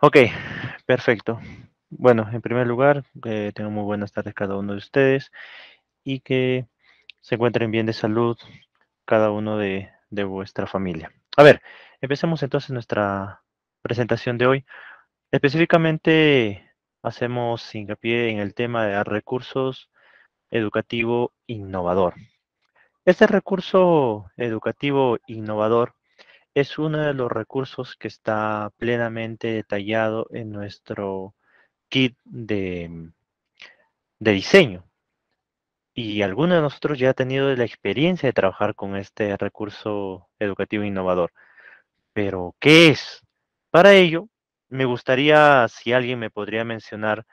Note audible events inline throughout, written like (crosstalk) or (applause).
Ok, perfecto. Bueno, en primer lugar, que tengan muy buenas tardes cada uno de ustedes y que se encuentren bien de salud cada uno de, de vuestra familia. A ver, empecemos entonces nuestra presentación de hoy. Específicamente hacemos hincapié en el tema de recursos educativo innovador. Este recurso educativo innovador es uno de los recursos que está plenamente detallado en nuestro kit mm, de, diseño. Y alguno de nosotros ya ha tenido la experiencia de trabajar con este recurso educativo innovador. Pero, ¿qué es? Para ello, me gustaría si alguien me podría mencionar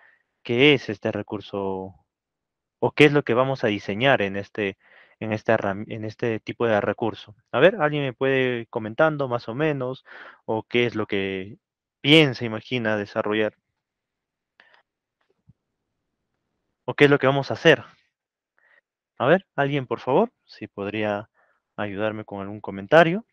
qué es este recurso o qué es lo que vamos a diseñar en este en, en este tipo de recurso. A ver, alguien me puede comentando más o menos o qué es lo que piensa, imagina desarrollar. ¿O qué es lo que vamos a hacer? A ver, alguien por favor, si podría ayudarme con algún comentario.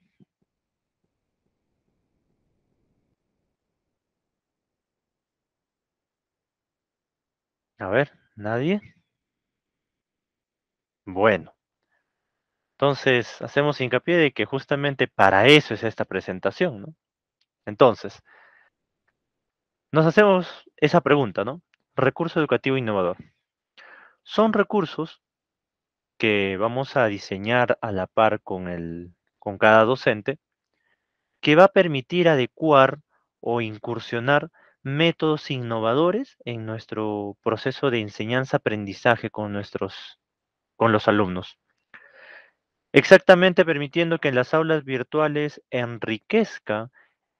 A ver, ¿nadie? Bueno, entonces, hacemos hincapié de que justamente para eso es esta presentación, Entonces, nos hacemos esa pregunta, ¿no? Recurso educativo innovador. Son recursos que vamos a diseñar a la par con, el, con cada docente, que va a permitir adecuar o incursionar métodos innovadores en nuestro proceso de enseñanza-aprendizaje con nuestros con los alumnos. Exactamente, permitiendo que en las aulas virtuales enriquezca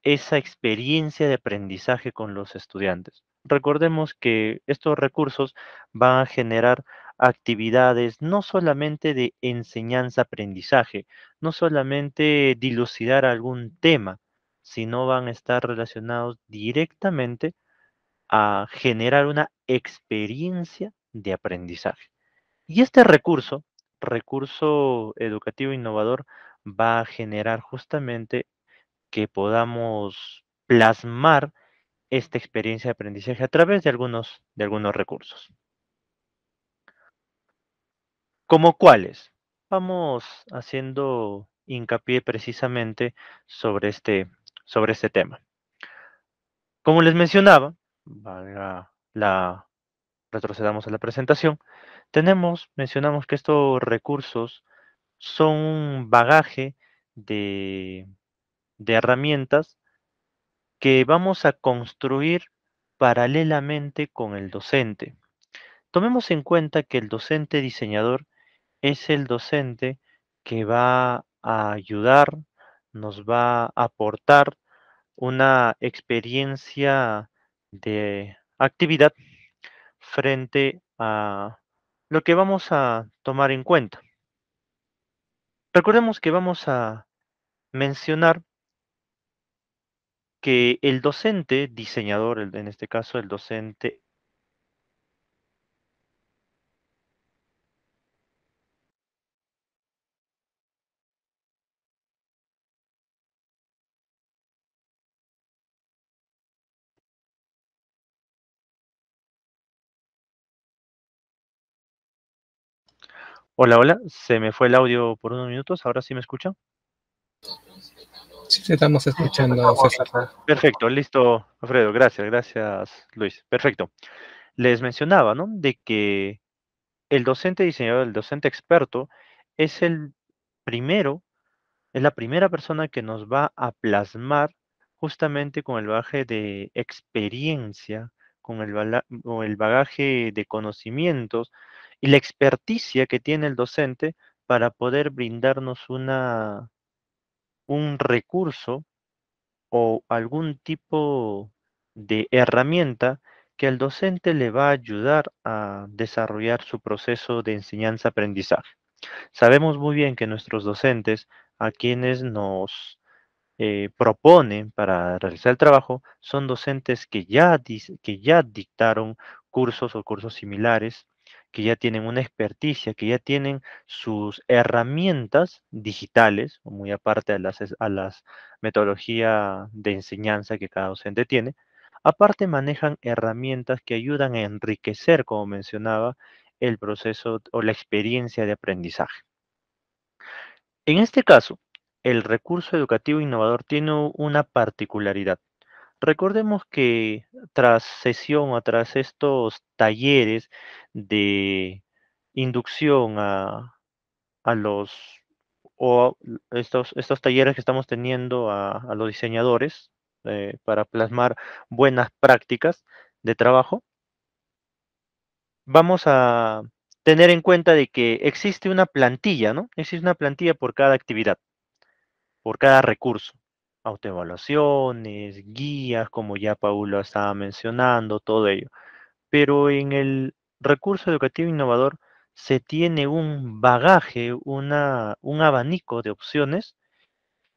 esa experiencia de aprendizaje con los estudiantes. Recordemos que estos recursos van a generar actividades no solamente de enseñanza-aprendizaje, no solamente dilucidar algún tema, sino van a estar relacionados directamente a generar una experiencia de aprendizaje. Y este recurso recurso educativo innovador va a generar justamente que podamos plasmar esta experiencia de aprendizaje a través de algunos, de algunos recursos. ¿Como cuáles? Vamos haciendo hincapié precisamente sobre este, sobre este tema. Como les mencionaba, la, la, retrocedamos a la presentación, tenemos, mencionamos que estos recursos son un bagaje de, de herramientas que vamos a construir paralelamente con el docente. Tomemos en cuenta que el docente diseñador es el docente que va a ayudar, nos va a aportar una experiencia de actividad frente a lo que vamos a tomar en cuenta. Recordemos que vamos a mencionar que el docente, diseñador, en este caso el docente Hola, hola, se me fue el audio por unos minutos, ahora sí me escuchan. Sí, estamos escuchando, Perfecto, listo, Alfredo, gracias, gracias, Luis. Perfecto. Les mencionaba, ¿no? De que el docente diseñador, el docente experto, es el primero, es la primera persona que nos va a plasmar justamente con el bagaje de experiencia, con el bagaje de conocimientos, y la experticia que tiene el docente para poder brindarnos una, un recurso o algún tipo de herramienta que al docente le va a ayudar a desarrollar su proceso de enseñanza-aprendizaje. Sabemos muy bien que nuestros docentes, a quienes nos eh, proponen para realizar el trabajo, son docentes que ya, que ya dictaron cursos o cursos similares que ya tienen una experticia, que ya tienen sus herramientas digitales, muy aparte a las, a las metodologías de enseñanza que cada docente tiene, aparte manejan herramientas que ayudan a enriquecer, como mencionaba, el proceso o la experiencia de aprendizaje. En este caso, el recurso educativo innovador tiene una particularidad Recordemos que tras sesión o tras estos talleres de inducción a, los o estos, estos talleres que estamos teniendo a, los diseñadores eh, para plasmar buenas prácticas de trabajo, vamos a tener en cuenta de que existe una plantilla, ¿no? Existe una plantilla por cada actividad, por cada recurso autoevaluaciones, guías, como ya Paulo estaba mencionando, todo ello. Pero en el recurso educativo innovador se tiene un bagaje, una, un abanico de opciones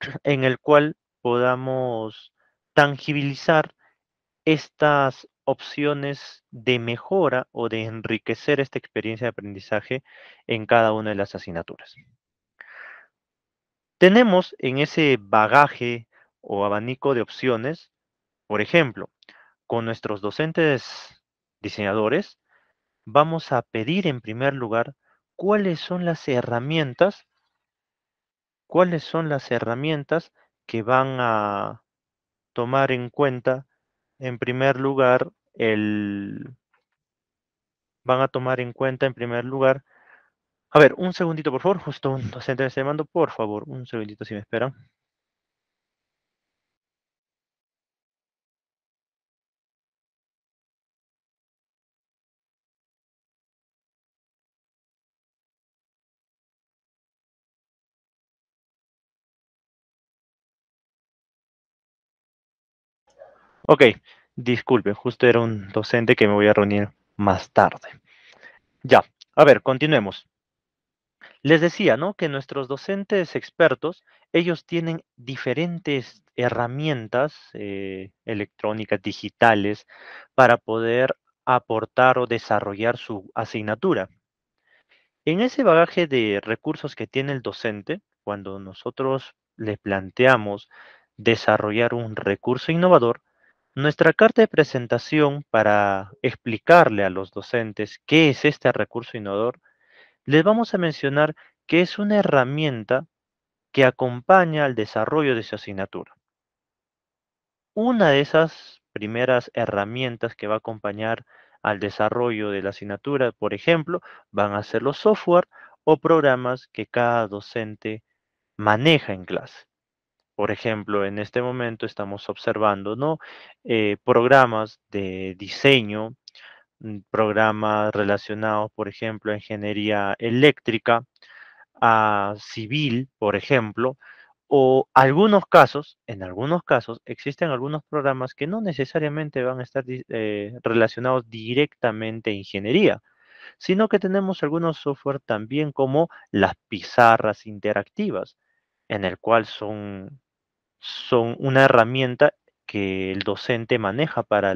(clears throat) en el cual podamos tangibilizar estas opciones de mejora o de enriquecer esta experiencia de aprendizaje en cada una de las asignaturas. Tenemos en ese bagaje o abanico de opciones. Por ejemplo, con nuestros docentes diseñadores, vamos a pedir en primer lugar cuáles son las herramientas, cuáles son las herramientas que van a tomar en cuenta, en primer lugar, el, van a tomar en cuenta, en primer lugar, a ver, un segundito, por favor, justo un (laughs) docente me está llamando, por favor, un segundito si me esperan. Ok, disculpen, justo era un docente que me voy a reunir más tarde. Ya, a ver, continuemos. Les decía, ¿no? Que nuestros docentes expertos, ellos tienen diferentes herramientas eh, electrónicas, digitales, para poder aportar o desarrollar su asignatura. En ese bagaje de recursos que tiene el docente, cuando nosotros le planteamos desarrollar un recurso innovador, nuestra carta de presentación para explicarle a los docentes qué es este recurso innovador, les vamos a mencionar que es una herramienta que acompaña al desarrollo de su asignatura. Una de esas primeras herramientas que va a acompañar al desarrollo de la asignatura, por ejemplo, van a ser los software o programas que cada docente maneja en clase. Por ejemplo, en este momento estamos observando ¿no? Eh, programas de diseño, mm, programas relacionados, por ejemplo, a ingeniería eléctrica, a civil, por ejemplo, o algunos casos, en algunos casos, existen algunos programas que no necesariamente van a estar eh, relacionados directamente a ingeniería, sino que tenemos algunos software también como las pizarras interactivas, en el cual son son una herramienta que el docente maneja para,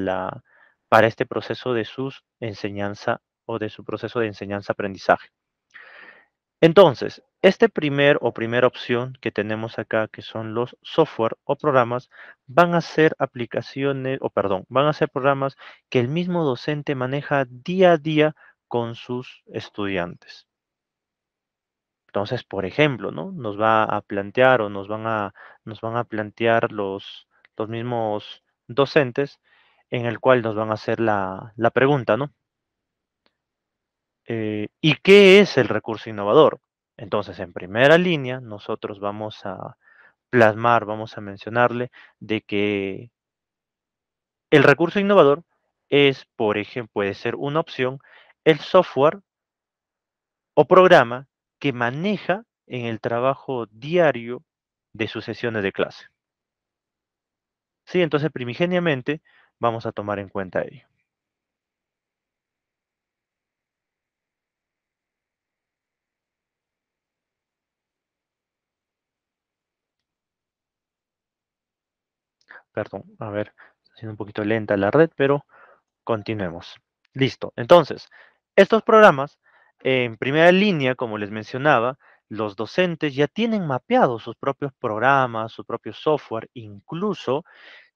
este proceso de su enseñanza o de su proceso de enseñanza-aprendizaje. Entonces, este primer o primera opción que tenemos acá, que son los software o programas, van a ser aplicaciones, o perdón, van a ser programas que el mismo docente maneja día a día con sus estudiantes. Entonces, por ejemplo, ¿no? Nos va a plantear o nos van a, nos van a plantear los, los mismos docentes en el cual nos van a hacer la, pregunta, ¿no? Eh, ¿Y qué es el recurso innovador? Entonces, en primera línea, nosotros vamos a plasmar, vamos a mencionarle de que el recurso innovador es, por ejemplo, puede ser una opción, el software o programa que maneja en el trabajo diario de sus sesiones de clase. Sí, entonces primigeniamente vamos a tomar en cuenta ello. Perdón, a ver, está siendo un poquito lenta la red, pero continuemos. Listo. Entonces, estos programas en primera línea, como les mencionaba, los docentes ya tienen mapeados sus propios programas, su propio software, incluso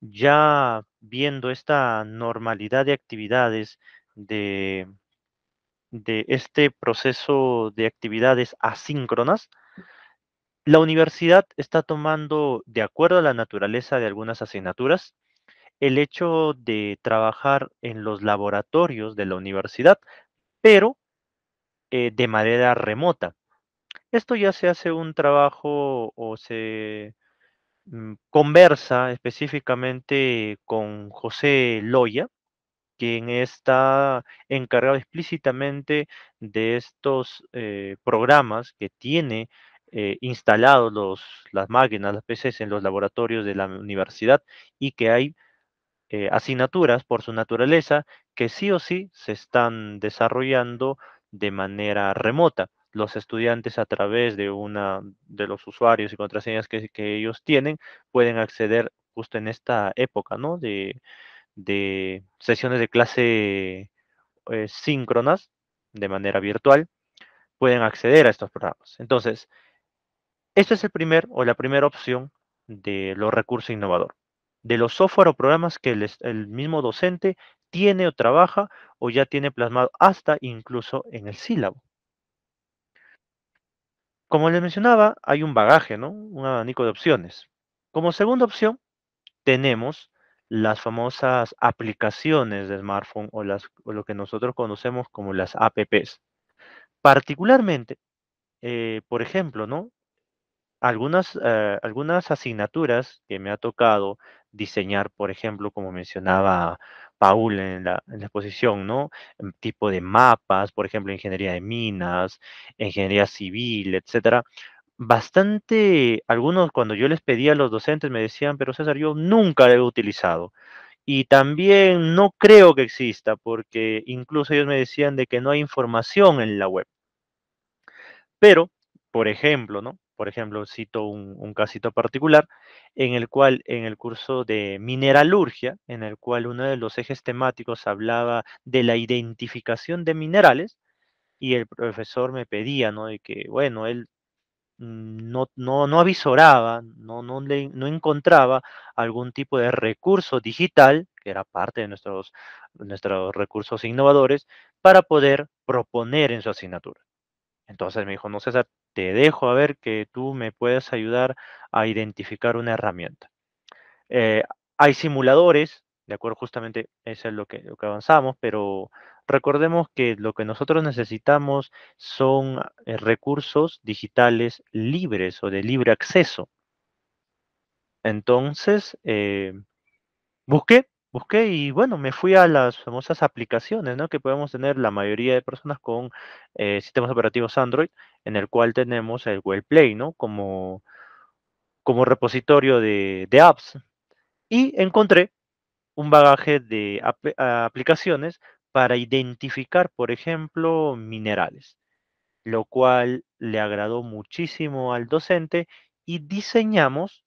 ya viendo esta normalidad de actividades de, de este proceso de actividades asíncronas, la universidad está tomando, de acuerdo a la naturaleza de algunas asignaturas, el hecho de trabajar en los laboratorios de la universidad, pero eh, de manera remota. Esto ya se hace un trabajo o se mm, conversa específicamente con José Loya, quien está encargado explícitamente de estos eh, programas que tiene eh, instalados las máquinas, las PCs en los laboratorios de la universidad y que hay asignaturas por su naturaleza que sí o sí se están desarrollando de manera remota. Los estudiantes a través de una de los usuarios y contraseñas que, ellos tienen pueden acceder justo en esta época, ¿no? De, sesiones de clase eh, síncronas de manera virtual, pueden acceder a estos programas. Entonces, esta es el primer o la primera opción de los recursos innovadores, de los software o programas que el mismo docente tiene o trabaja o ya tiene plasmado hasta incluso en el sílabo. Como les mencionaba, hay un bagaje, ¿no? Un abanico de opciones. Como segunda opción, tenemos las famosas aplicaciones de smartphone o, lo que nosotros conocemos como las apps. Particularmente, eh, por ejemplo, ¿no? Algunas, eh, algunas asignaturas que me ha tocado diseñar, por ejemplo, como mencionaba, Paul en la, exposición, ¿no? Em, tipo de mapas, por ejemplo, ingeniería de minas, ingeniería civil, etcétera. Bastante, algunos cuando yo les pedía a los docentes me decían, pero César, yo nunca lo he utilizado. Y también no creo que exista, porque incluso ellos me decían de que no hay información en la web. Pero, por ejemplo, ¿no? por ejemplo, cito un, casito particular, en el cual en el curso de mineralurgia, en el cual uno de los ejes temáticos hablaba de la identificación de minerales, y el profesor me pedía, ¿no? De que, bueno, él no, no, avisoraba, no, no encontraba algún tipo de recurso digital, que era parte de nuestros, nuestros recursos innovadores, para poder proponer en su asignatura. Entonces me dijo, no César, te dejo a ver que tú me puedes ayudar a identificar una herramienta. Eh, hay simuladores, de acuerdo, justamente eso es lo que, avanzamos, pero recordemos que lo que nosotros necesitamos son eh, recursos digitales libres o de libre acceso. Entonces, eh, busqué busqué y bueno, me fui a las famosas aplicaciones, ¿no? Que podemos tener la mayoría de personas con eh, sistemas operativos Android, en el cual tenemos el Google Play, ¿no? Como, como repositorio de, apps. Y encontré un bagaje de aplicaciones para identificar, por ejemplo, minerales, lo cual le agradó muchísimo al docente y diseñamos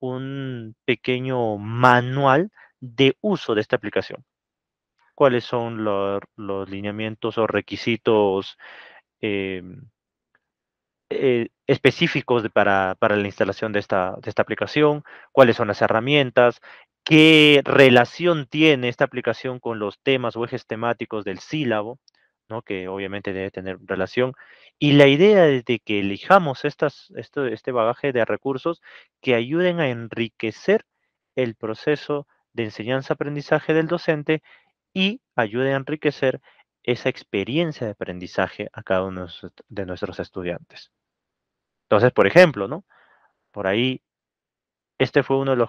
un pequeño manual de uso de esta aplicación. ¿Cuáles son los, lineamientos o requisitos em, eh, específicos para, la instalación de esta, aplicación? ¿Cuáles son las herramientas? ¿Qué relación tiene esta aplicación con los temas o ejes temáticos del sílabo? ¿no? que obviamente debe tener relación. Y la idea es de que elijamos estas, este bagaje de recursos que ayuden a enriquecer el proceso de enseñanza-aprendizaje del docente y ayude a enriquecer esa experiencia de aprendizaje a cada uno de nuestros estudiantes. Entonces, por ejemplo, ¿no? Por ahí, este fue uno de los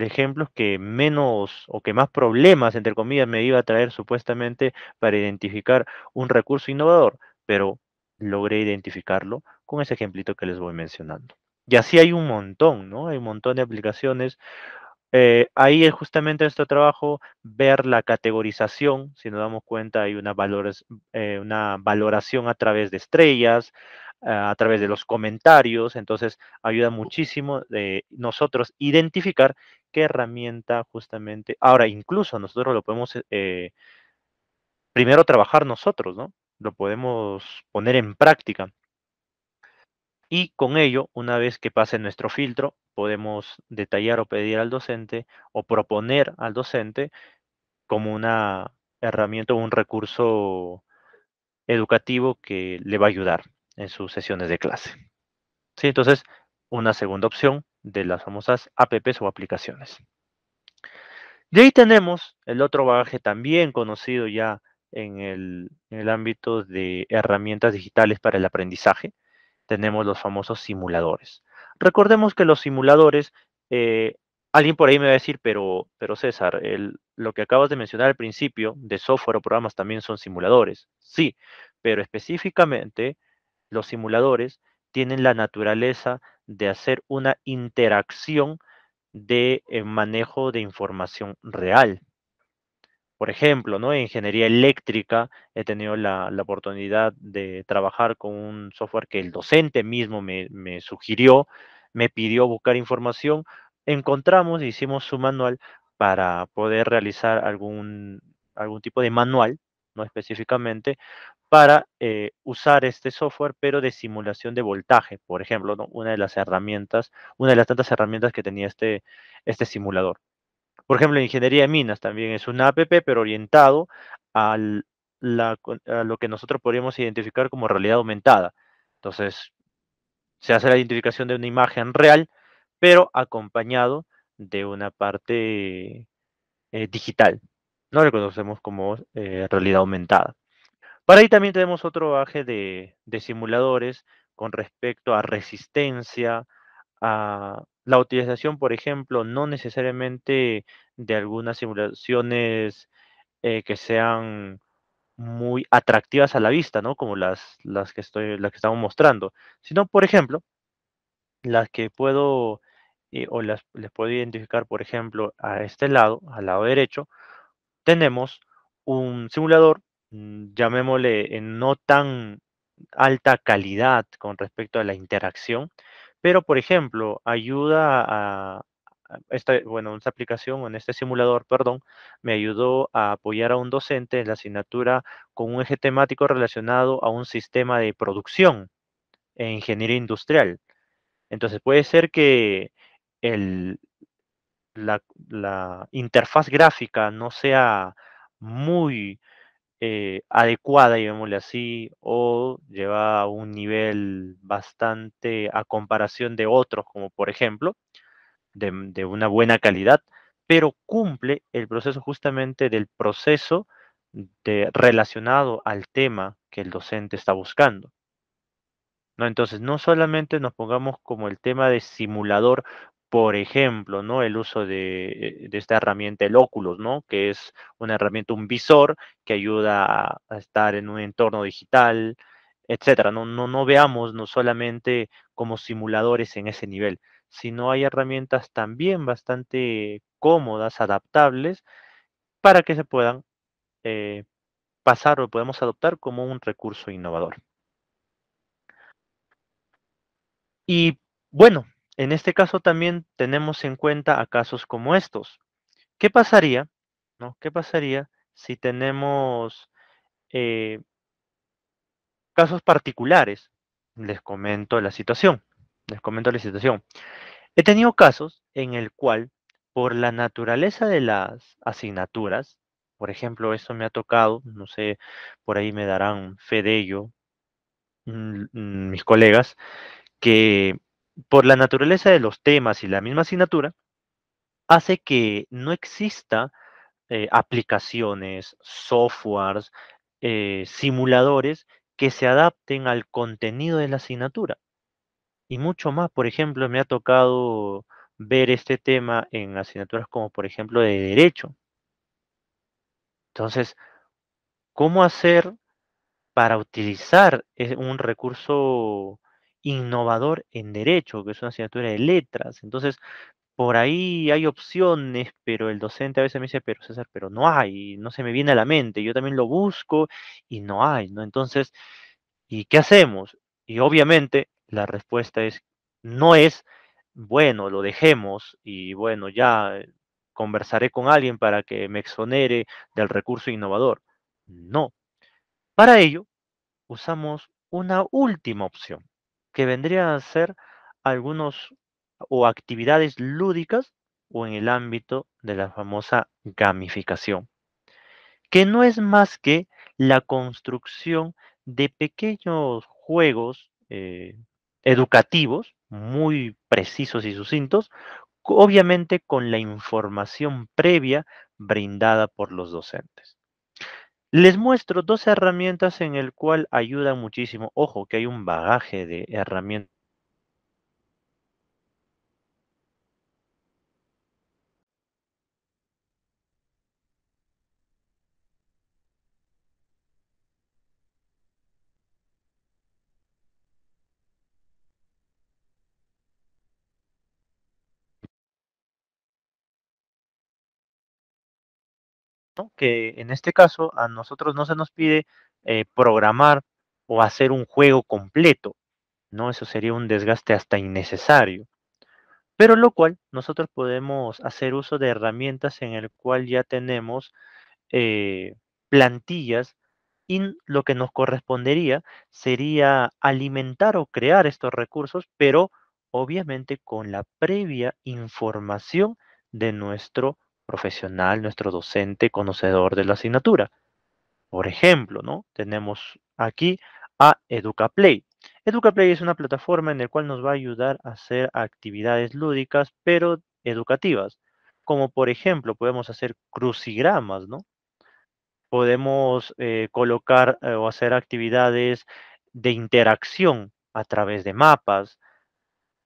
ejemplos que menos o que más problemas, entre comillas, me iba a traer supuestamente para identificar un recurso innovador, pero logré identificarlo con ese ejemplito que les voy mencionando. Y así hay un montón, ¿no? Hay un montón de aplicaciones, eh, ahí es justamente nuestro trabajo ver la categorización, si nos damos cuenta hay una, valores, eh, una valoración a través de estrellas, a través de los comentarios, entonces ayuda muchísimo de nosotros identificar qué herramienta justamente, ahora incluso nosotros lo podemos eh, primero trabajar nosotros, ¿no? Lo podemos poner en práctica. Y con ello, una vez que pase nuestro filtro, podemos detallar o pedir al docente o proponer al docente como una herramienta o un recurso educativo que le va a ayudar en sus sesiones de clase. ¿Sí? Entonces, una segunda opción de las famosas apps o aplicaciones. Y ahí tenemos el otro bagaje también conocido ya en el ámbito de herramientas digitales para el aprendizaje, tenemos los famosos simuladores. Recordemos que los simuladores, eh, alguien por ahí me va a decir, pero, pero César, lo que acabas de mencionar al principio de software o programas también son simuladores. Sí, pero específicamente los simuladores tienen la naturaleza de hacer una interacción de eh, manejo de información real. Por ejemplo, ¿no? en ingeniería eléctrica he tenido la, oportunidad de trabajar con un software que el docente mismo me, sugirió, me pidió buscar información, encontramos y hicimos su manual para poder realizar algún, algún tipo de manual, no específicamente, para eh, usar este software, pero de simulación de voltaje, por ejemplo, una de las herramientas, una de las tantas herramientas que tenía este, este simulador. Por ejemplo, la ingeniería de minas también es un APP, pero orientado a lo que nosotros podríamos identificar como realidad aumentada. Entonces, se hace la identificación de una imagen real, pero acompañado de una parte eh, digital, ¿no? Lo conocemos como eh, realidad aumentada. Para ahí también tenemos otro baje de simuladores con respecto a resistencia, a, la utilización, por ejemplo, no necesariamente de algunas simulaciones eh, que sean muy atractivas a la vista, ¿no? Como las, las, que estoy, las que estamos mostrando, sino, por ejemplo, las que puedo eh, o las, les puedo identificar, por ejemplo, a este lado, al lado derecho, tenemos un simulador, mm, llamémosle en eh, no tan alta calidad con respecto a la interacción, pero, por ejemplo, ayuda a, esta, bueno, esta aplicación, en este simulador, perdón, me ayudó a apoyar a un docente en la asignatura con un eje temático relacionado a un sistema de producción e ingeniería industrial. Entonces puede ser que la interfaz gráfica no sea muy eh, adecuada, llamémosle así, o lleva a un nivel bastante a comparación de otros, como por ejemplo, mm, de, una buena calidad, pero cumple el proceso justamente del proceso de, relacionado al tema que el docente está buscando. ¿No? Entonces, no solamente nos pongamos como el tema de simulador por ejemplo, ¿no? El uso de, eh, esta herramienta, el óculos ¿no? Que es una herramienta, un visor que ayuda a, estar en un entorno digital, etcétera. No, no, veamos solamente como simuladores en ese nivel, sino hay herramientas también bastante cómodas, adaptables, para que se puedan eh, pasar o podemos adoptar como un recurso innovador. Y bueno, en este caso también tenemos en cuenta a casos como estos. ¿Qué pasaría? ¿no? ¿Qué pasaría si tenemos eh, casos particulares? Les comento la situación. Les comento la situación. He tenido casos en el cual, por la naturaleza de las asignaturas, por ejemplo, eso me ha tocado, no sé, por ahí me darán fe de ello mm, mm, mis colegas, que por la naturaleza de los temas y la misma asignatura, hace que no exista eh, aplicaciones, softwares, eh, simuladores que se adapten al contenido de la asignatura. Y mucho más, por ejemplo, me ha tocado ver este tema en asignaturas como, por ejemplo, de derecho. Entonces, ¿cómo hacer para utilizar eh, un recurso innovador en derecho, que es una asignatura de letras. Entonces, por ahí hay opciones, pero el docente a veces me dice, pero César, pero no hay, no se me viene a la mente, yo también lo busco y no hay, ¿no? Entonces, ¿y qué hacemos? Y obviamente la respuesta es, no es, bueno, lo dejemos y bueno, ya eh, conversaré con alguien para que me exonere del recurso innovador. No. Para ello, usamos una última opción, que vendrían a ser algunos o actividades lúdicas o en el ámbito de la famosa gamificación, que no es más que la construcción de pequeños juegos eh, educativos muy precisos y sucintos, obviamente con la información previa brindada por los docentes. Les muestro dos herramientas en el cual ayuda muchísimo. Ojo, que hay un bagaje de herramientas que en este caso a nosotros no se nos pide eh, programar o hacer un juego completo, ¿no? Eso sería un desgaste hasta innecesario. Pero lo cual nosotros podemos hacer uso de herramientas en el cual ya tenemos eh, plantillas y lo que nos correspondería sería alimentar o crear estos recursos, pero obviamente con la previa información de nuestro profesional, nuestro docente, conocedor de la asignatura. Por ejemplo, ¿no? Tenemos aquí a EducaPlay. EducaPlay es una plataforma en la cual nos va a ayudar a hacer actividades lúdicas, pero educativas. Como por ejemplo, podemos hacer crucigramas, ¿no? Podemos eh, colocar eh, o hacer actividades de interacción a través de mapas,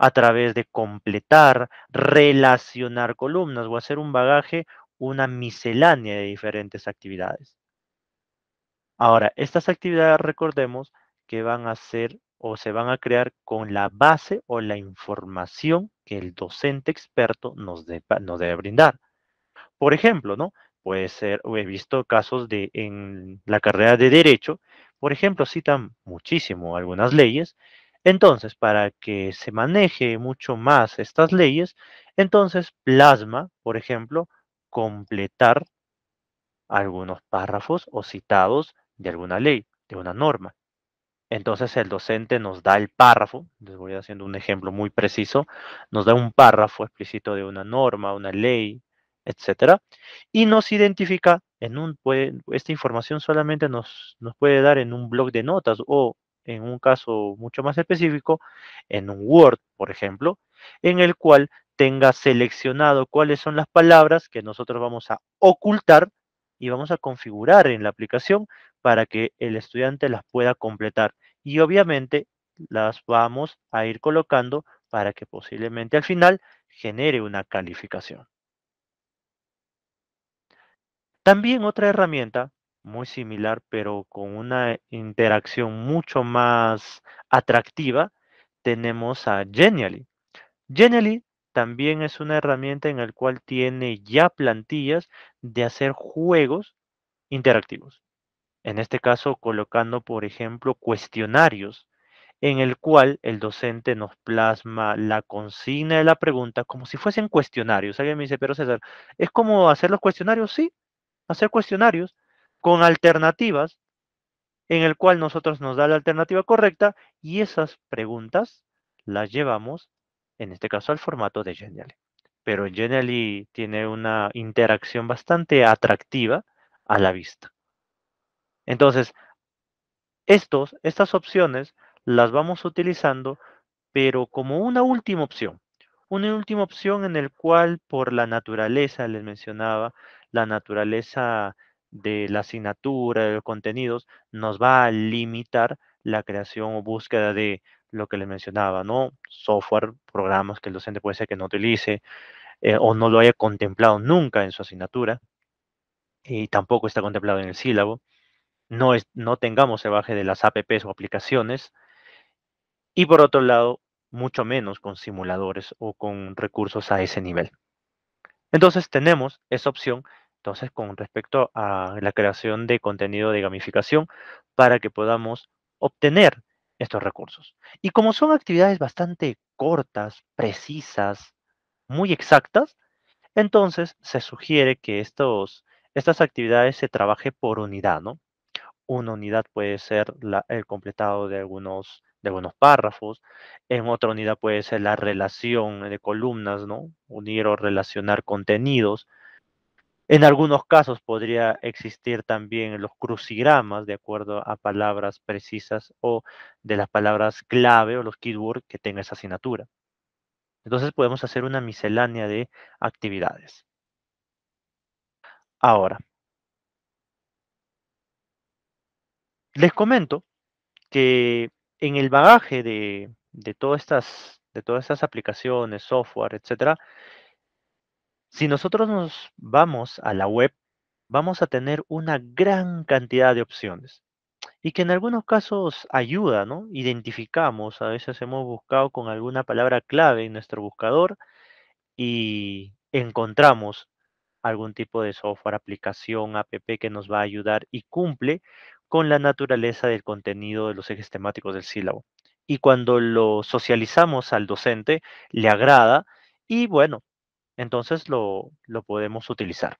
a través de completar, relacionar columnas o hacer un bagaje, una miscelánea de diferentes actividades. Ahora, estas actividades, recordemos, que van a ser o se van a crear con la base o la información que el docente experto nos, debe brindar. Por ejemplo, ¿no? Puede ser, he visto casos de en la carrera de Derecho, por ejemplo, citan muchísimo algunas leyes entonces, para que se maneje mucho más estas leyes, entonces plasma, por ejemplo, completar algunos párrafos o citados de alguna ley, de una norma. Entonces el docente nos da el párrafo, les voy haciendo un ejemplo muy preciso, nos da un párrafo explícito de una norma, una ley, etcétera, y nos identifica en un, esta información solamente nos, nos puede dar en un blog de notas o en un caso mucho más específico, en un Word, por ejemplo, en el cual tenga seleccionado cuáles son las palabras que nosotros vamos a ocultar y vamos a configurar en la aplicación para que el estudiante las pueda completar. Y obviamente las vamos a ir colocando para que posiblemente al final genere una calificación. También otra herramienta muy similar, pero con una interacción mucho más atractiva, tenemos a Genially. Genially también es una herramienta en la cual tiene ya plantillas de hacer juegos interactivos. En este caso, colocando, por ejemplo, cuestionarios en el cual el docente nos plasma la consigna de la pregunta como si fuesen cuestionarios. Alguien me dice, pero César, ¿es como hacer los cuestionarios? Sí, hacer cuestionarios con alternativas, en el cual nosotros nos da la alternativa correcta y esas preguntas las llevamos, en este caso, al formato de Genially. Pero Genially tiene una interacción bastante atractiva a la vista. Entonces, estos, estas opciones las vamos utilizando, pero como una última opción. Una última opción en el cual, por la naturaleza, les mencionaba, la naturaleza de la asignatura, de los contenidos, nos va a limitar la creación o búsqueda de lo que les mencionaba, ¿no? Software, programas que el docente puede ser que no utilice eh, o no lo haya contemplado nunca en su asignatura y tampoco está contemplado en el sílabo. No, es, no tengamos el baje de las apps o aplicaciones. Y por otro lado, mucho menos con simuladores o con recursos a ese nivel. Entonces tenemos esa opción entonces, con respecto a la creación de contenido de gamificación para que podamos obtener estos recursos. Y como son actividades bastante cortas, precisas, muy exactas, entonces se sugiere que estas actividades se trabaje por unidad, ¿no? Una unidad puede ser el completado de algunos, de algunos párrafos, en otra unidad puede ser la relación de columnas, ¿no? Unir o relacionar contenidos, en algunos casos podría existir también los crucigramas de acuerdo a palabras precisas o de las palabras clave o los keywords que tenga esa asignatura. Entonces podemos hacer una miscelánea de actividades. Ahora, les comento que en el bagaje de, todas estas todas estas aplicaciones, software, etcétera, si nosotros nos vamos a la web, vamos a tener una gran cantidad de opciones y que en algunos casos ayuda, ¿no? Identificamos, a veces hemos buscado con alguna palabra clave en nuestro buscador y encontramos algún tipo de software, aplicación, app que nos va a ayudar y cumple con la naturaleza del contenido de los ejes temáticos del sílabo. Y cuando lo socializamos al docente, le agrada y bueno, entonces lo, podemos utilizar.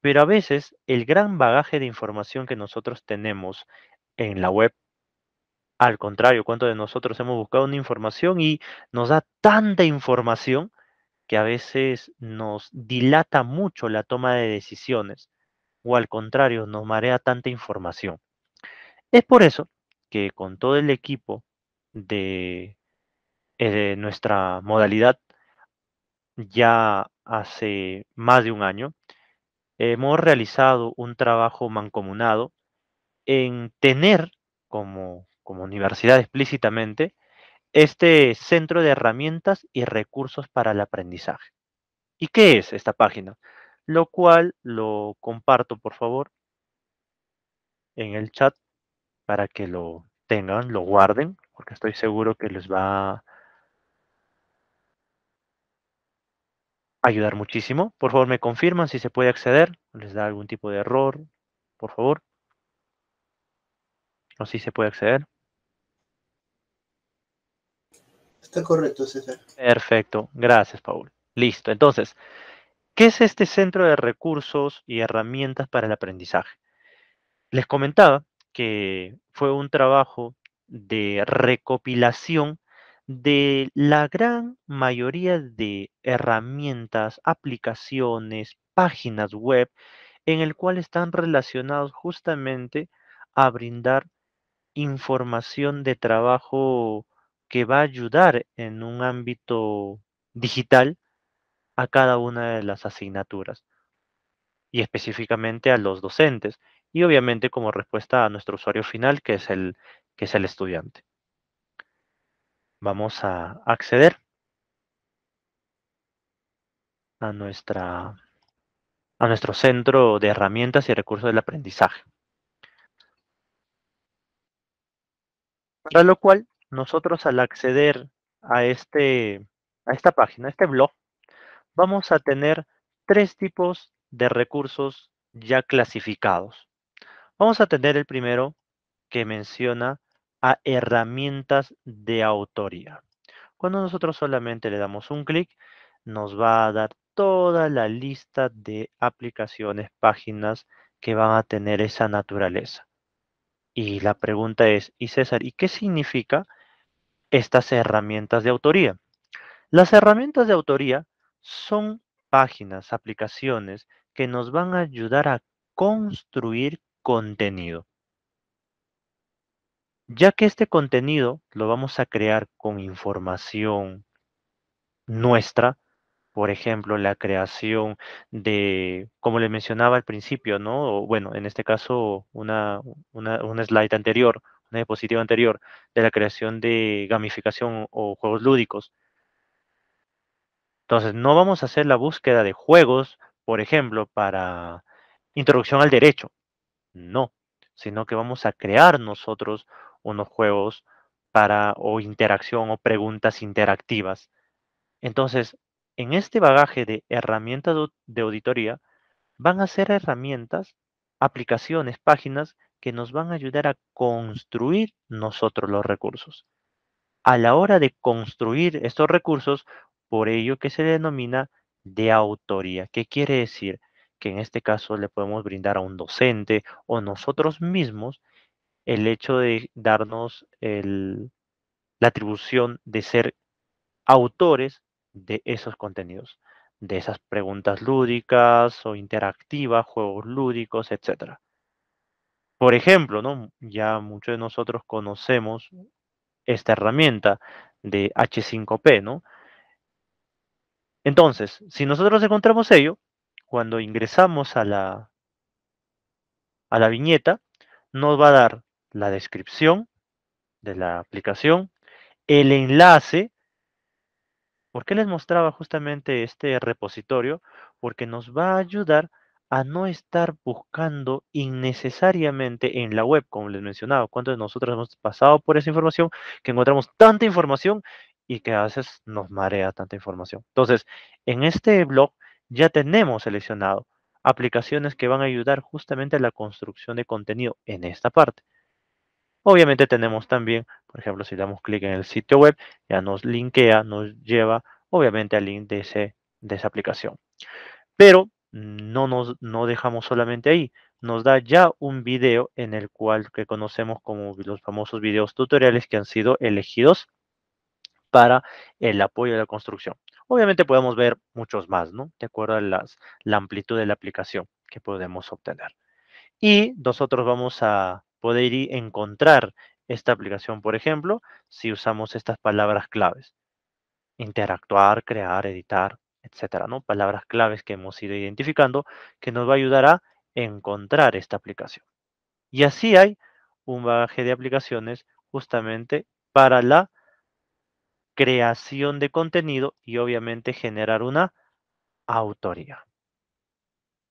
Pero a veces el gran bagaje de información que nosotros tenemos en la web al contrario, cuánto de nosotros hemos buscado una información y nos da tanta información que a veces nos dilata mucho la toma de decisiones o al contrario, nos marea tanta información. Es por eso que con todo el equipo de, eh, de nuestra modalidad ya hace más de un año, hemos realizado un trabajo mancomunado en tener como, universidad explícitamente este centro de herramientas y recursos para el aprendizaje. ¿Y qué es esta página? Lo cual lo comparto, por favor, en el chat para que lo tengan, lo guarden, porque estoy seguro que les va ayudar muchísimo. Por favor, me confirman si se puede acceder. Les da algún tipo de error, por favor. O si se puede acceder. Está correcto, César. Perfecto. Gracias, Paul. Listo. Entonces, ¿qué es este centro de recursos y herramientas para el aprendizaje? Les comentaba que fue un trabajo de recopilación de la gran mayoría de herramientas, aplicaciones, páginas web, en el cual están relacionados justamente a brindar información de trabajo que va a ayudar en un ámbito digital a cada una de las asignaturas y específicamente a los docentes y obviamente como respuesta a nuestro usuario final que es el, que es el estudiante vamos a acceder a, nuestra, a nuestro centro de herramientas y recursos del aprendizaje. Para lo cual, nosotros al acceder a, este, a esta página, a este blog, vamos a tener tres tipos de recursos ya clasificados. Vamos a tener el primero que menciona a herramientas de autoría. Cuando nosotros solamente le damos un clic, nos va a dar toda la lista de aplicaciones, páginas que van a tener esa naturaleza. Y la pregunta es, y César, ¿y qué significa estas herramientas de autoría? Las herramientas de autoría son páginas, aplicaciones que nos van a ayudar a construir contenido ya que este contenido lo vamos a crear con información nuestra, por ejemplo, la creación de, como le mencionaba al principio, ¿no? bueno, en este caso, una, una slide anterior, una diapositiva anterior, de la creación de gamificación o juegos lúdicos. Entonces, no vamos a hacer la búsqueda de juegos, por ejemplo, para introducción al derecho. No, sino que vamos a crear nosotros unos juegos para o interacción o preguntas interactivas. Entonces, en este bagaje de herramientas de auditoría van a ser herramientas, aplicaciones, páginas que nos van a ayudar a construir nosotros los recursos. A la hora de construir estos recursos, por ello que se denomina de autoría. ¿Qué quiere decir? Que en este caso le podemos brindar a un docente o nosotros mismos el hecho de darnos la atribución de ser autores de esos contenidos, de esas preguntas lúdicas o interactivas, juegos lúdicos, etc. Por ejemplo, ya muchos de nosotros conocemos esta herramienta de H5P, ¿no? Entonces, si nosotros encontramos ello, cuando ingresamos a la, a la viñeta, nos va a dar la descripción de la aplicación, el enlace. ¿Por qué les mostraba justamente este repositorio? Porque nos va a ayudar a no estar buscando innecesariamente en la web, como les mencionaba, cuántos de nosotros hemos pasado por esa información, que encontramos tanta información y que a veces nos marea tanta información. Entonces, en este blog ya tenemos seleccionado aplicaciones que van a ayudar justamente a la construcción de contenido en esta parte. Obviamente tenemos también, por ejemplo, si damos clic en el sitio web, ya nos linkea, nos lleva obviamente al link de, esa aplicación. Pero no nos dejamos solamente ahí, nos da ya un video en el cual que conocemos como los famosos videos tutoriales que han sido elegidos para el apoyo de la construcción. Obviamente podemos ver muchos más, ¿no? De acuerdo a la amplitud de la aplicación que podemos obtener. Y nosotros vamos a, poder ir, encontrar esta aplicación, por ejemplo, si usamos estas palabras claves. Interactuar, crear, editar, etcétera, ¿no? Palabras claves que hemos ido identificando que nos va a ayudar a encontrar esta aplicación. Y así hay un bagaje de aplicaciones justamente para la creación de contenido y obviamente generar una autoría.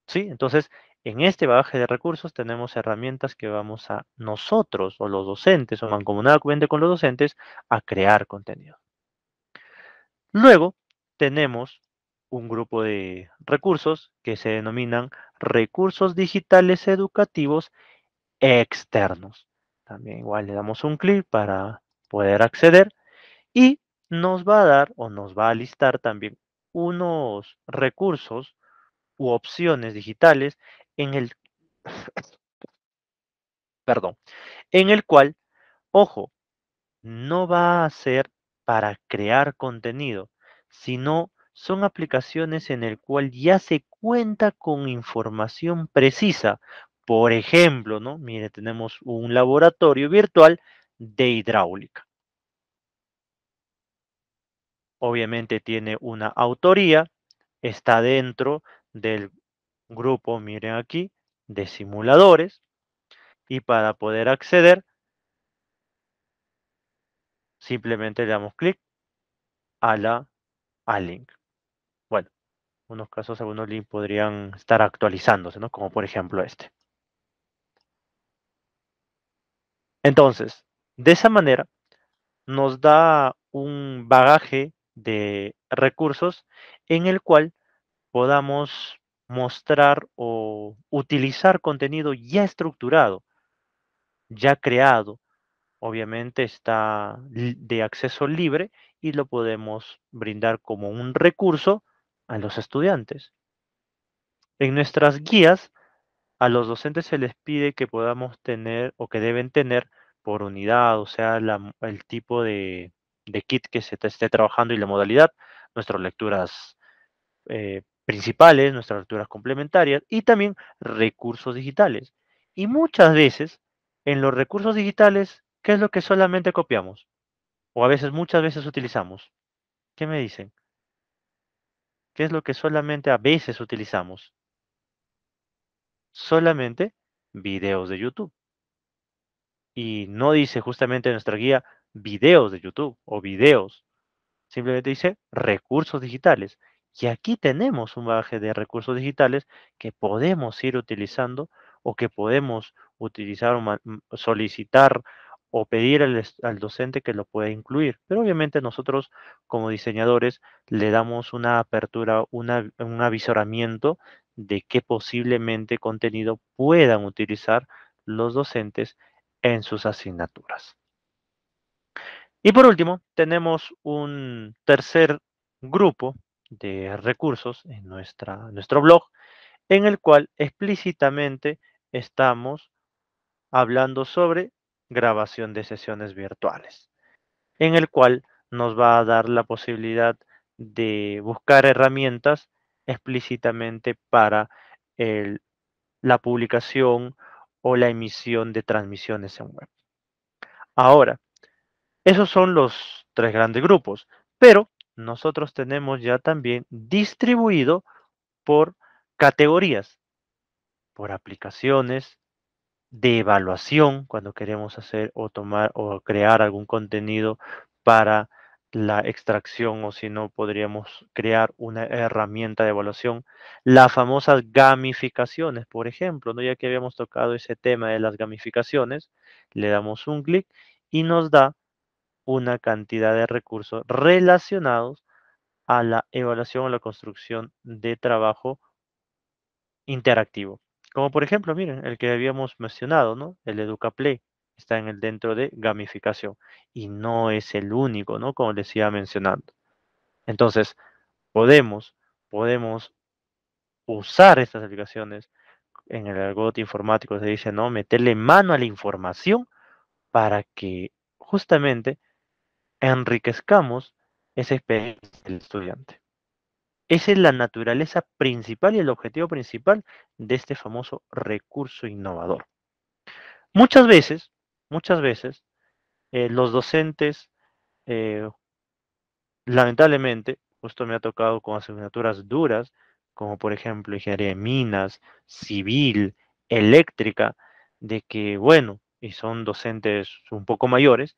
¿Sí? Entonces, en este bagaje de recursos tenemos herramientas que vamos a nosotros o los docentes o mancomunadamente con los docentes a crear contenido. Luego tenemos un grupo de recursos que se denominan recursos digitales educativos externos. También igual le damos un clic para poder acceder y nos va a dar o nos va a listar también unos recursos u opciones digitales en el, (coughs) perdón, en el cual, ojo, no va a ser para crear contenido, sino son aplicaciones en el cual ya se cuenta con información precisa. Por ejemplo, ¿no? Mire, tenemos un laboratorio virtual de hidráulica. Obviamente tiene una autoría, está dentro del grupo, miren aquí, de simuladores. Y para poder acceder, simplemente le damos clic a la al link. Bueno, en unos casos algunos links podrían estar actualizándose, Como por ejemplo este. Entonces, de esa manera nos da un bagaje de recursos en el cual podamos mostrar o utilizar contenido ya estructurado, ya creado. Obviamente está de acceso libre y lo podemos brindar como un recurso a los estudiantes. En nuestras guías, a los docentes se les pide que podamos tener o que deben tener por unidad, o sea, el tipo de, kit que se esté trabajando y la modalidad, nuestras lecturas eh, principales, nuestras lecturas complementarias y también recursos digitales. Y muchas veces en los recursos digitales, ¿qué es lo que solamente copiamos? O a veces, muchas veces utilizamos. ¿Qué me dicen? ¿Qué es lo que solamente a veces utilizamos? Solamente videos de YouTube. Y no dice justamente nuestra guía videos de YouTube o videos. Simplemente dice recursos digitales. Y aquí tenemos un bagaje de recursos digitales que podemos ir utilizando o que podemos utilizar o mm, solicitar o pedir al, docente que lo pueda incluir. Pero obviamente nosotros como diseñadores le damos una apertura, un avisoramiento de qué posiblemente contenido puedan utilizar los docentes en sus asignaturas. Y por último, tenemos un tercer grupo de recursos en nuestra, nuestro blog, en el cual explícitamente estamos hablando sobre grabación de sesiones virtuales, en el cual nos va a dar la posibilidad de buscar herramientas explícitamente para la publicación o la emisión de transmisiones en web. Ahora, esos son los tres grandes grupos, pero nosotros tenemos ya también distribuido por categorías, por aplicaciones de evaluación cuando queremos hacer o tomar o crear algún contenido para la extracción o si no podríamos crear una herramienta de evaluación. Las famosas gamificaciones, por ejemplo, ¿no? ya que habíamos tocado ese tema de las gamificaciones, le damos un clic y nos da una cantidad de recursos relacionados a la evaluación o la construcción de trabajo interactivo. Como por ejemplo, miren, el que habíamos mencionado, ¿no? El EducaPlay está en el dentro de gamificación y no es el único, ¿no? Como les iba mencionando. Entonces, podemos, podemos usar estas aplicaciones en el argot informático se dice, ¿no? Meterle mano a la información para que justamente enriquezcamos esa experiencia del estudiante. Esa es la naturaleza principal y el objetivo principal de este famoso recurso innovador. Muchas veces, muchas veces, eh, los docentes, eh, lamentablemente, justo me ha tocado con asignaturas duras, como por ejemplo ingeniería de minas, civil, eléctrica, de que, bueno, y son docentes un poco mayores,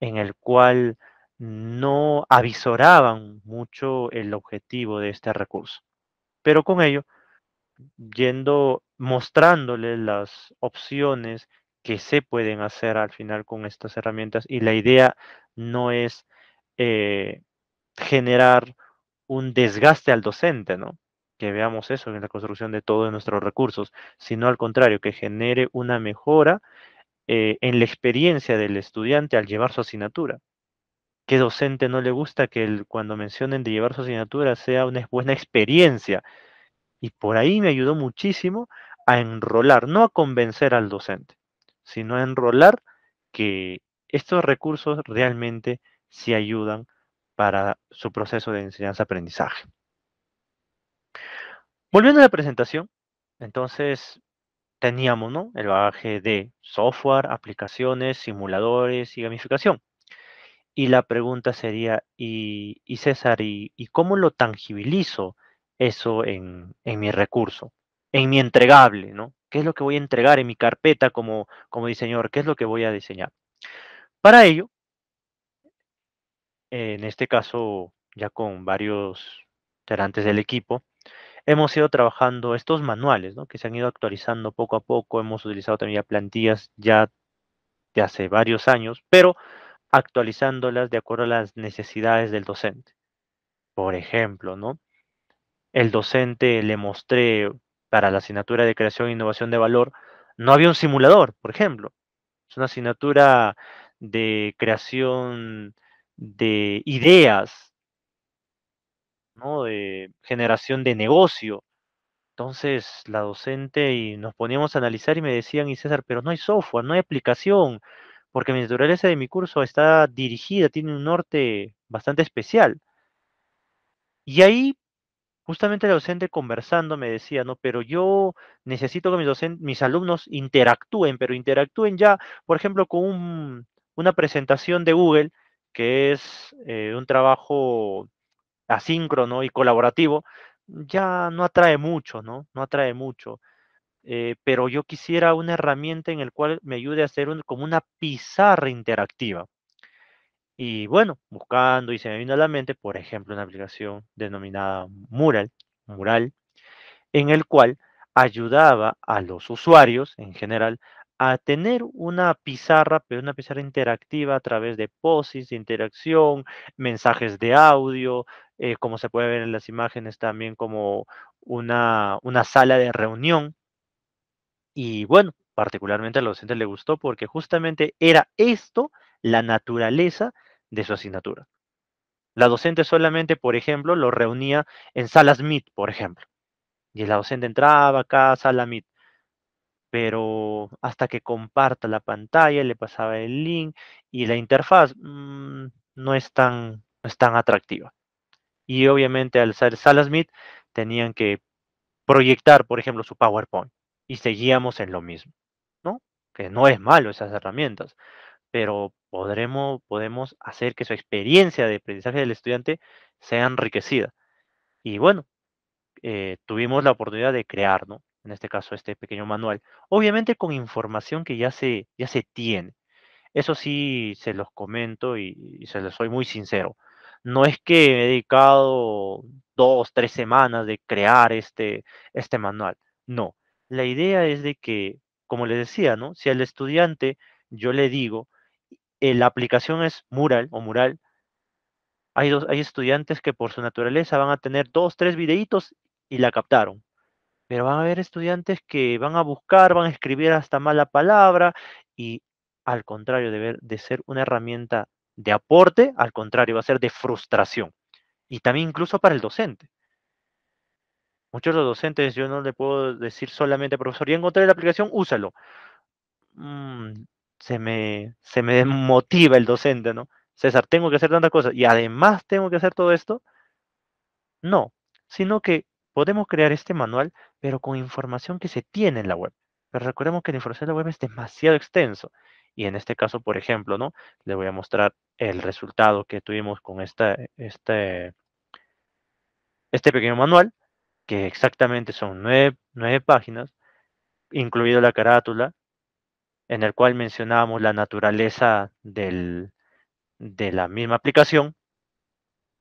en el cual no avisoraban mucho el objetivo de este recurso. Pero con ello, yendo mostrándole las opciones que se pueden hacer al final con estas herramientas y la idea no es eh, generar un desgaste al docente, ¿no? Que veamos eso en la construcción de todos nuestros recursos, sino al contrario, que genere una mejora eh, en la experiencia del estudiante al llevar su asignatura. ¿Qué docente no le gusta que cuando mencionen de llevar su asignatura sea una buena experiencia? Y por ahí me ayudó muchísimo a enrolar, no a convencer al docente, sino a enrolar que estos recursos realmente se ayudan para su proceso de enseñanza-aprendizaje. Volviendo a la presentación, entonces teníamos ¿no? el bagaje de software, aplicaciones, simuladores y gamificación. Y la pregunta sería, y, César, y, cómo lo tangibilizo eso en, mi recurso, en mi entregable, ¿no? ¿Qué es lo que voy a entregar en mi carpeta como, como diseñador? ¿Qué es lo que voy a diseñar? Para ello, en este caso, ya con varios integrantes del equipo, hemos ido trabajando estos manuales, Que se han ido actualizando poco a poco, hemos utilizado también plantillas ya de hace varios años, pero actualizándolas de acuerdo a las necesidades del docente. Por ejemplo, ¿no? El docente le mostré para la asignatura de creación e innovación de valor, no había un simulador, por ejemplo. Es una asignatura de creación de ideas, de generación de negocio. Entonces, la docente y nos poníamos a analizar y me decían, y César, pero no hay software, no hay aplicación, porque mi naturaleza de mi curso está dirigida, tiene un norte bastante especial. Y ahí, justamente la docente conversando me decía, no, pero yo necesito que mis, alumnos interactúen, pero interactúen ya, por ejemplo, con una presentación de Google, que es eh, un trabajo asíncrono y colaborativo, ya no atrae mucho, ¿no? No atrae mucho. Eh, pero yo quisiera una herramienta en la cual me ayude a hacer como una pizarra interactiva. Y bueno, buscando y se me vino a la mente, por ejemplo, una aplicación denominada Mural, Mural, en el cual ayudaba a los usuarios en general a tener una pizarra, pero una pizarra interactiva a través de poses de interacción, mensajes de audio, eh, como se puede ver en las imágenes también como una, una sala de reunión. Y bueno, particularmente a los docentes le gustó porque justamente era esto la naturaleza de su asignatura. La docente solamente, por ejemplo, lo reunía en salas Meet, por ejemplo. Y la docente entraba acá, sala Meet pero hasta que comparta la pantalla, le pasaba el link y la interfaz mm, no, es tan, tan atractiva. Y obviamente al ser Salas tenían que proyectar, por ejemplo, su PowerPoint y seguíamos en lo mismo, ¿no? Que no es malo esas herramientas, pero podremos, podemos hacer que su experiencia de aprendizaje del estudiante sea enriquecida. Y bueno, eh, tuvimos la oportunidad de crear, ¿no? en este caso este pequeño manual, obviamente con información que ya se, ya se tiene. Eso sí se los comento y, se los soy muy sincero. No es que he dedicado dos, tres semanas de crear este, este manual. No, la idea es de que, como les decía, ¿no? si al estudiante yo le digo, eh, la aplicación es mural o mural, hay, hay estudiantes que por su naturaleza van a tener dos, tres videitos y la captaron pero van a haber estudiantes que van a buscar, van a escribir hasta mala palabra y al contrario de, de ser una herramienta de aporte, al contrario, va a ser de frustración. Y también incluso para el docente. Muchos de los docentes, yo no le puedo decir solamente, profesor, ya encontré la aplicación, úsalo. Mm, se, me, se me desmotiva el docente, ¿no? César, tengo que hacer tantas cosas y además tengo que hacer todo esto. No, sino que podemos crear este manual pero con información que se tiene en la web. Pero recordemos que la información de la web es demasiado extenso. Y en este caso, por ejemplo, ¿no? Le voy a mostrar el resultado que tuvimos con esta, eh, este, este pequeño manual, que exactamente son nueve, páginas, incluido la carátula, en el cual mencionábamos la naturaleza de la misma aplicación,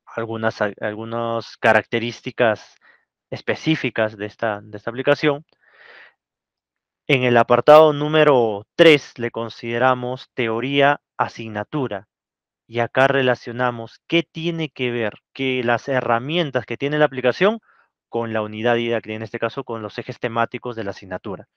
algunas, algunas características específicas de esta, aplicación. En el apartado número 3 le consideramos teoría asignatura y acá relacionamos qué tiene que ver que las herramientas que tiene la aplicación con la unidad didáctica, en este caso con los ejes temáticos de la asignatura.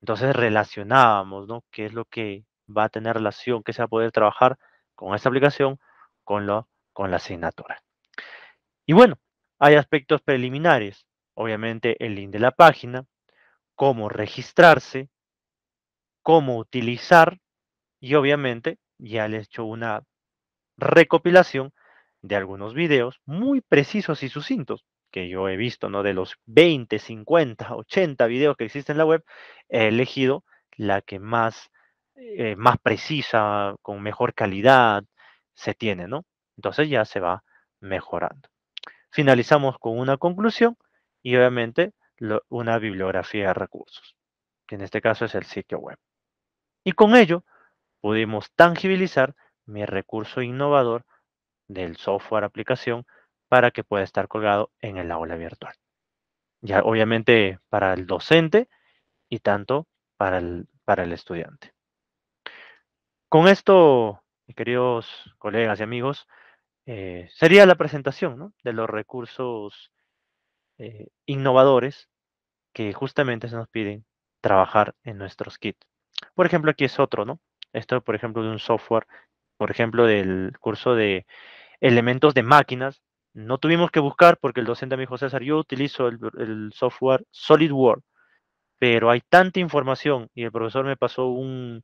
Entonces relacionábamos, ¿no? ¿Qué es lo que va a tener relación, qué se va a poder trabajar con esta aplicación, con, lo, con la asignatura? Y bueno, hay aspectos preliminares, obviamente el link de la página, cómo registrarse, cómo utilizar y obviamente ya les he hecho una recopilación de algunos videos muy precisos y sucintos que yo he visto, ¿no? De los 20, 50, 80 videos que existen en la web, he elegido la que más, eh, más precisa, con mejor calidad se tiene, ¿no? Entonces ya se va mejorando finalizamos con una conclusión y obviamente una bibliografía de recursos, que en este caso es el sitio web. Y con ello pudimos tangibilizar mi recurso innovador del software aplicación para que pueda estar colgado en el aula virtual. Ya obviamente para el docente y tanto para el, para el estudiante. Con esto, queridos colegas y amigos, eh, sería la presentación de los recursos eh, innovadores que justamente se nos piden trabajar en nuestros kits. Por ejemplo, aquí es otro, ¿no? Esto, por ejemplo, de un software, por ejemplo, del curso de elementos de máquinas. No tuvimos que buscar porque el docente me dijo, César, yo utilizo el, el software SolidWorks, pero hay tanta información y el profesor me pasó un,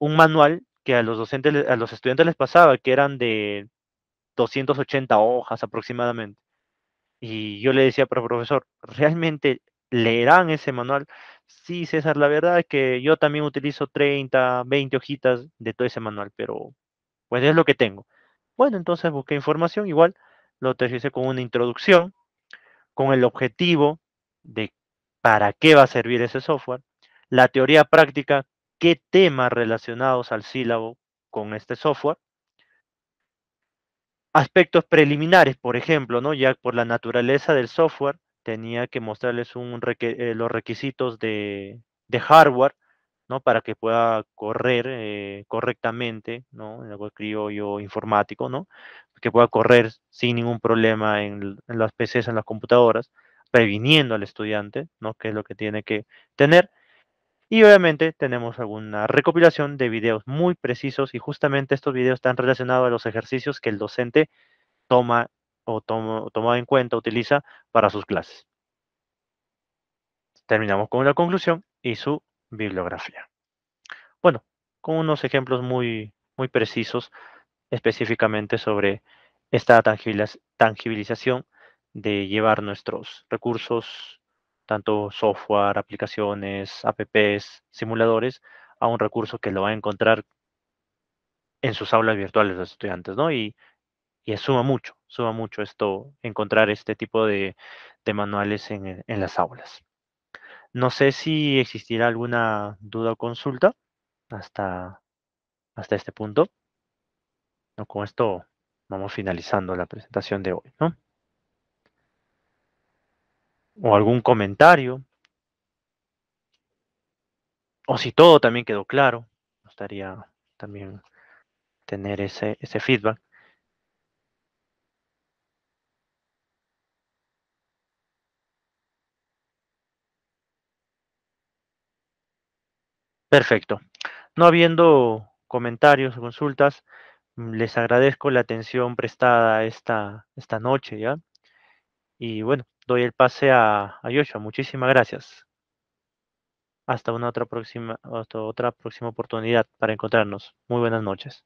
un manual que a los docentes, a los estudiantes les pasaba, que eran de 280 hojas aproximadamente. Y yo le decía, pero profesor, ¿realmente leerán ese manual? Sí, César, la verdad es que yo también utilizo 30, 20 hojitas de todo ese manual, pero pues es lo que tengo. Bueno, entonces busqué información, igual lo hice con una introducción, con el objetivo de para qué va a servir ese software, la teoría práctica, qué temas relacionados al sílabo con este software, aspectos preliminares, por ejemplo, ¿no? ya por la naturaleza del software, tenía que mostrarles un eh, los requisitos de, hardware ¿no? para que pueda correr eh, correctamente, ¿no? en algo criollo informático, ¿no? que pueda correr sin ningún problema en, las PCs, en las computadoras, previniendo al estudiante, ¿no? que es lo que tiene que tener y obviamente tenemos alguna recopilación de videos muy precisos y justamente estos videos están relacionados a los ejercicios que el docente toma o toma, en cuenta, utiliza para sus clases. Terminamos con la conclusión y su bibliografía. Bueno, con unos ejemplos muy, muy precisos específicamente sobre esta tangibilización de llevar nuestros recursos tanto software, aplicaciones, apps, simuladores, a un recurso que lo va a encontrar en sus aulas virtuales los estudiantes, ¿no? Y, y suma mucho, suma mucho esto, encontrar este tipo de, manuales en, en, las aulas. No sé si existirá alguna duda o consulta hasta, hasta este punto. con esto vamos finalizando la presentación de hoy, ¿no? o algún comentario. O si todo también quedó claro, me gustaría también tener ese, ese feedback. Perfecto. No habiendo comentarios o consultas, les agradezco la atención prestada esta, esta noche, ¿ya? Y bueno, doy el pase a, a Muchísimas gracias. Hasta una otra próxima, hasta otra próxima oportunidad para encontrarnos. Muy buenas noches.